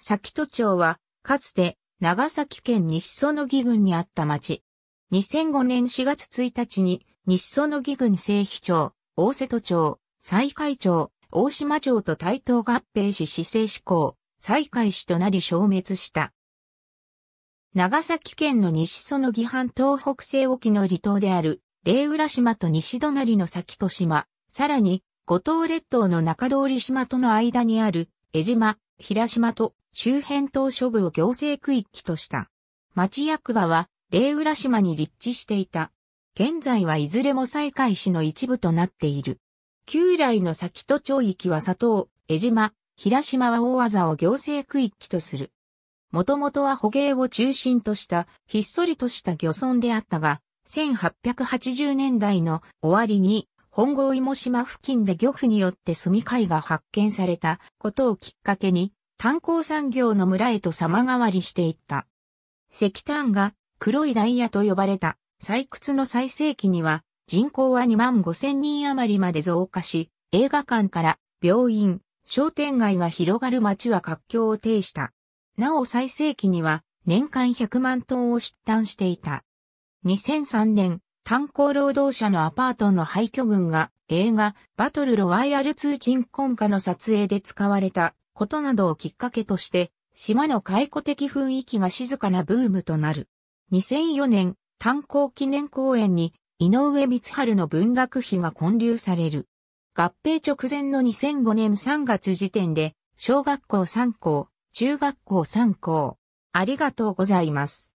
崎戸町は、かつて、長崎県西園木郡にあった町。2005年4月1日に、西園木郡正肥町、大瀬戸町、西海町、大島町と対等合併し、市政志向、西海市となり消滅した。長崎県の西園木半島北西沖の離島である、霊浦島と西隣の崎戸島、さらに、五島列島の中通島との間にある、江島、平島と周辺島諸部を行政区域とした。町役場は、霊浦島に立地していた。現在はいずれも西海市の一部となっている。旧来の先と町域は佐藤、江島、平島は大技を行政区域とする。もともとは捕鯨を中心としたひっそりとした漁村であったが、1880年代の終わりに本郷芋島付近で漁夫によって住み会が発見されたことをきっかけに、炭鉱産業の村へと様変わりしていった。石炭が黒いダイヤと呼ばれた採掘の最盛期には人口は2万5千人余りまで増加し、映画館から病院、商店街が広がる街は活況を呈した。なお最盛期には年間100万トンを出炭していた。2003年、炭鉱労働者のアパートの廃墟群が映画バトルロワイヤル通鎮魂歌の撮影で使われたことなどをきっかけとして、島の解雇的雰囲気が静かなブームとなる。2004年、炭鉱記念公園に、井上光春の文学碑が建立される。合併直前の2005年3月時点で、小学校3校、中学校3校。ありがとうございます。